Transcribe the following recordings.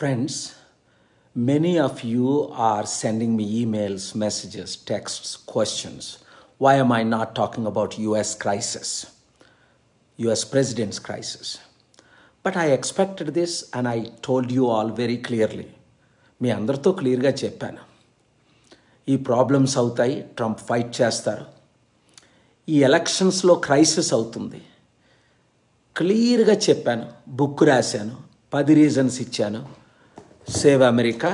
Friends, many of you are sending me emails, messages, texts, questions. Why am I not talking about US crisis? US president's crisis. But I expected this and I told you all very clearly మీ అందరితో క్లియర్గా చెప్పాను ఈ problems అవుతాయి Trump fight చేస్తారు ఈ ఎలక్షన్స్లో crisis అవుతుంది క్లియర్గా చెప్పాను బుక్ రాశాను పది రీజన్స్ ఇచ్చాను save America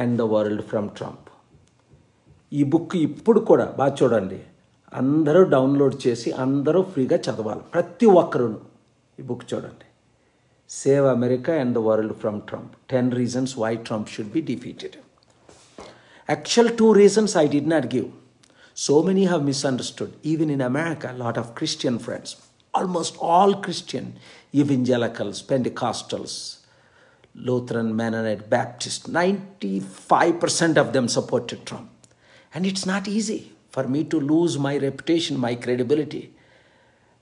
and the world from Trump ఈ బుక్ ఇప్పుడు కూడా బాగా చూడండి అందరూ డౌన్లోడ్ చేసి అందరూ ఫ్రీగా చదవాలి ప్రతి ఒక్కరూ ఈ బుక్ చూడండి save America and the world from Trump ten reasons why Trump should be defeated actual two reasons I did not give so many have misunderstood even in America lot of Christian friends almost all Christian పెండ్ Pentecostals Lutheran, Mennonite, Baptist, 95% of them supported Trump. And it's not easy for me to lose my reputation, my credibility,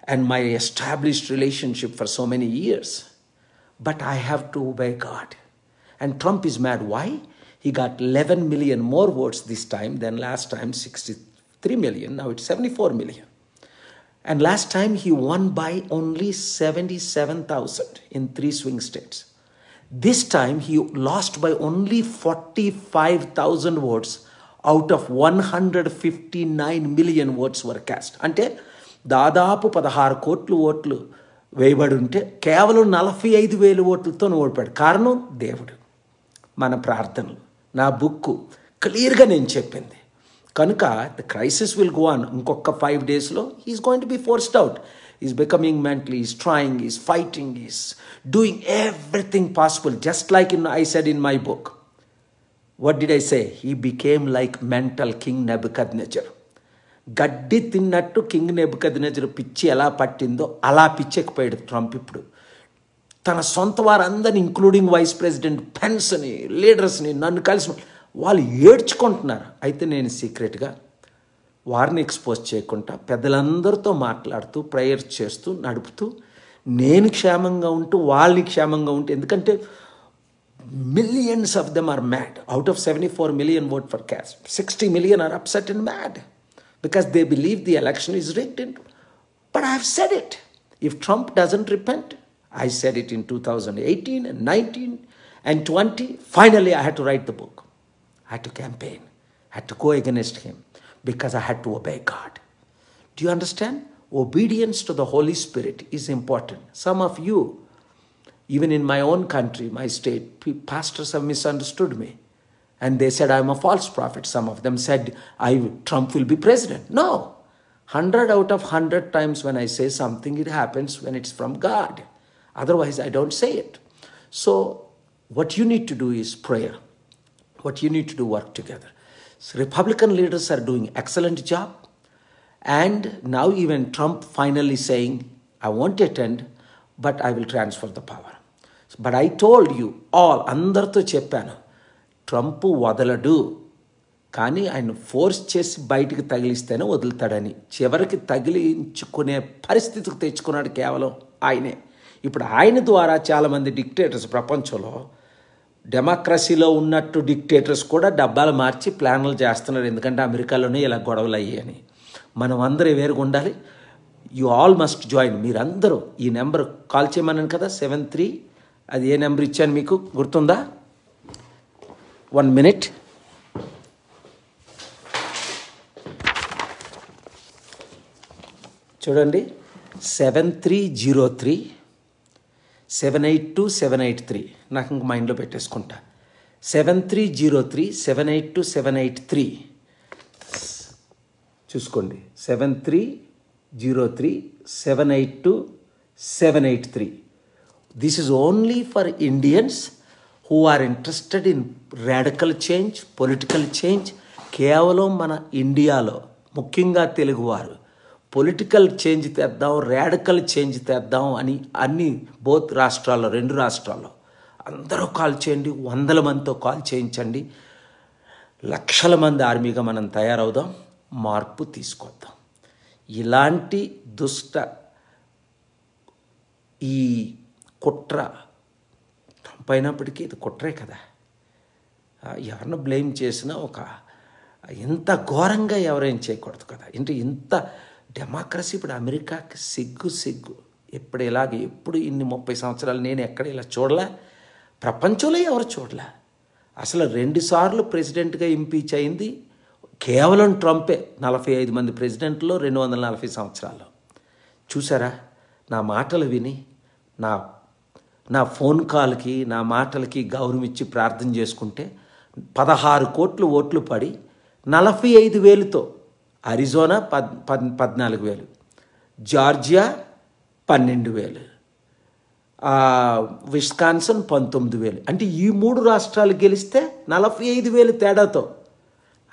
and my established relationship for so many years. But I have to obey God. And Trump is mad. Why? He got 11 million more votes this time than last time, 63 million. Now it's 74 million. And last time he won by only 77,000 in three swing states. This he lost by only forty five thousand votes out of one hundred fifty nine million votes were cast అంటే దాదాపు పదహారు కోట్లు ఓట్లు వేయబడి ఉంటే కేవలం నలభై ఐదు వేలు ఓట్లతో ఓడిపాడు కారణం దేవుడు మన ప్రార్థనలు నా బుక్ క్లియర్గా నేను చెప్పింది కనుక the crisis will go on ఇంకొక ఫైవ్ డేస్లో he is going to be forced out is becoming mentally is trying is fighting is doing everything possible just like in I said in my book what did I say he became like mental king Nebuchadnezzar గడ్డి తిన్నట్టు king Nebuchadnezzar పిచ్చి ఎలా పట్టిందో అలా పిచ్చెక్కిపోయాడు Trump ఇప్పుడు తన సొంత వారందరిని ఇంక్లూడింగ్ వైస్ ప్రెసిడెంట్ పెన్స్ని లీడర్స్ని నన్ను కలిసి వాళ్ళు ఏడ్చుకుంటున్నారు అయితే నేను సీక్రెట్గా వారిని ఎక్స్పోజ్ చేయకుండా పెద్దలందరితో మాట్లాడుతూ ప్రేయర్ చేస్తూ నడుపుతూ నేను క్షేమంగా ఉంటూ వాళ్ళని క్షేమంగా ఉంటూ ఎందుకంటే millions of them are mad out of seventy four million vote for cast sixty million are upset and mad because they believe the election is rigged in but I have said it if Trump doesn't repent I said it in two thousand eighteen and nineteen and twenty finally I had to write the book had to campaign, had to go against him because I had to obey God. Do you understand? Obedience to the Holy Spirit is important. Some of you, even in my own country, my state, pastors have misunderstood me. And they said, I'm a false prophet. Some of them said, I, Trump will be president. No. 100 out of 100 times when I say something, it happens when it's from God. Otherwise, I don't say it. So, what you need to do is prayer. what you need to do work together. So Republican leaders are doing excellent job. And now even Trump finally saying, I won't attend, but I will transfer the power. But I told you all అందరితో చెప్పాను Trump వదలడు కానీ ఆయన force చేసి బయటికి తగిలిస్తేనే వదులుతాడని చివరికి తగిలించుకునే పరిస్థితికి తెచ్చుకున్నాడు కేవలం ఆయనే ఇప్పుడు ఆయన ద్వారా చాలామంది డిక్టేటర్స్ ప్రపంచంలో డెమోక్రసీలో ఉన్నట్టు డిక్టేటర్స్ కూడా డబ్బాలు మార్చి ప్లాన్లు చేస్తున్నారు ఎందుకంటే అమెరికాలోనే ఇలా గొడవలు అయ్యాయని మనం అందరూ వేరుగా ఉండాలి యు ఆల్ మస్ట్ జాయిన్ మీరందరూ ఈ నెంబర్ కాల్ చేయమన్నాను కదా సెవెన్ త్రీ అది ఏ నెంబర్ ఇచ్చాను మీకు గుర్తుందా వన్ మినిట్ చూడండి seven three zero three seven eight two seven eight three నాకు ఇంక మైండ్లో పెట్టేసుకుంటా seven three zero three seven eight two seven eight three చూసుకోండి seven three zero three seven eight two seven eight three this is only for Indians who are interested in radical change political change కేవలం మన ఇండియాలో ముఖ్యంగా తెలుగువారు political change తెద్దాం radical change తెద్దాం అని అన్ని బోత్ రాష్ట్రాల్లో రెండు రాష్ట్రాల్లో అందరూ కాల్ చేయండి వందల మందితో కాల్ చేయించండి లక్షల మంది ఆర్మీగా మనం తయారవుదాం మార్పు తీసుకొద్దాం ఇలాంటి దుష్ట ఈ కుట్ర పైనప్పటికీ ఇది కుట్రే కదా ఎవరిని బ్లేమ్ చేసినా ఒక ఇంత ఘోరంగా ఎవరేం చేయకూడదు కదా ఇంటి ఇంత డెమోక్రసీ ఇప్పుడు అమెరికాకి సిగ్గు సిగ్గు ఎప్పుడు ఇలాగ ఎప్పుడు ఇన్ని ముప్పై సంవత్సరాలు నేను ఎక్కడ ఇలా చూడలే ప్రపంచంలో ఎవరు చూడలే అసలు రెండుసార్లు ప్రెసిడెంట్గా ఇంపీచ్ అయింది కేవలం ట్రంపే నలభై ఐదు మంది ప్రెసిడెంట్లో రెండు వందల నలభై సంవత్సరాలు చూసారా నా మాటలు విని నా నా ఫోన్ కాల్కి నా మాటలకి గౌరవం ఇచ్చి ప్రార్థన చేసుకుంటే పదహారు కోట్లు ఓట్లు పడి నలభై ఐదు వేలుతో అరిజోనా పద్ పద్ పద్నాలుగు వేలు జార్జియా పన్నెండు వేలు విస్కాన్సన్ పంతొమ్మిది వేలు అంటే ఈ మూడు రాష్ట్రాలు గెలిస్తే నలభై ఐదు వేలు తేడాతో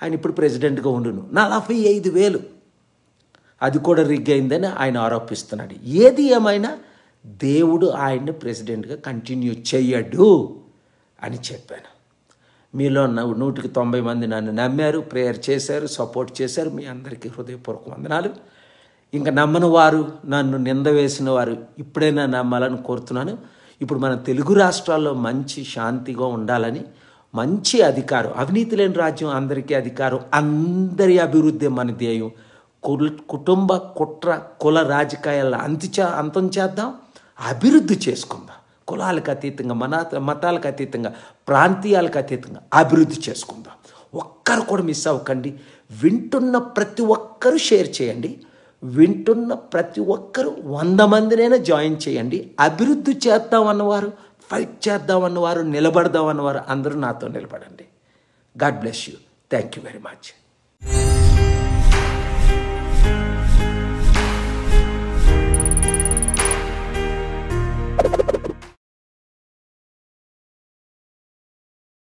ఆయన ఇప్పుడు ప్రెసిడెంట్గా ఉండును నలభై ఐదు వేలు అది కూడా రిగ్ అయిందని ఆయన ఆరోపిస్తున్నాడు ఏది ఏమైనా దేవుడు ఆయన్ని ప్రెసిడెంట్గా కంటిన్యూ చెయ్యడు అని చెప్పాను మీలో నూటికి తొంభై మంది నన్ను నమ్మారు ప్రేయర్ చేశారు సపోర్ట్ చేశారు మీ అందరికీ హృదయపూర్వక వందనాలు ఇంకా నమ్మని వారు నన్ను నింద వేసిన వారు ఇప్పుడైనా నమ్మాలని కోరుతున్నాను ఇప్పుడు మన తెలుగు రాష్ట్రాల్లో మంచి శాంతిగా ఉండాలని మంచి అధికారం అవినీతి లేని రాజ్యం అందరికీ అధికారం అందరి అభివృద్ధి మన ధ్యేయం కుటుంబ కుట్ర కుల రాజకీయాల అంత అంతం చేద్దాం అభివృద్ధి చేసుకుందాం కులాలకు అతీతంగా మన మతాలకు అతీతంగా ప్రాంతీయాలకు అతీతంగా అభివృద్ధి చేసుకుందాం ఒక్కరు కూడా మిస్ అవ్వకండి వింటున్న ప్రతి ఒక్కరూ షేర్ చేయండి వింటున్న ప్రతి ఒక్కరూ వంద మందినైనా జాయిన్ చేయండి అభివృద్ధి చేద్దామన్నవారు ఫైట్ చేద్దామన్నవారు నిలబడదామన్నవారు అందరూ నాతో నిలబడండి God bless you thank you very much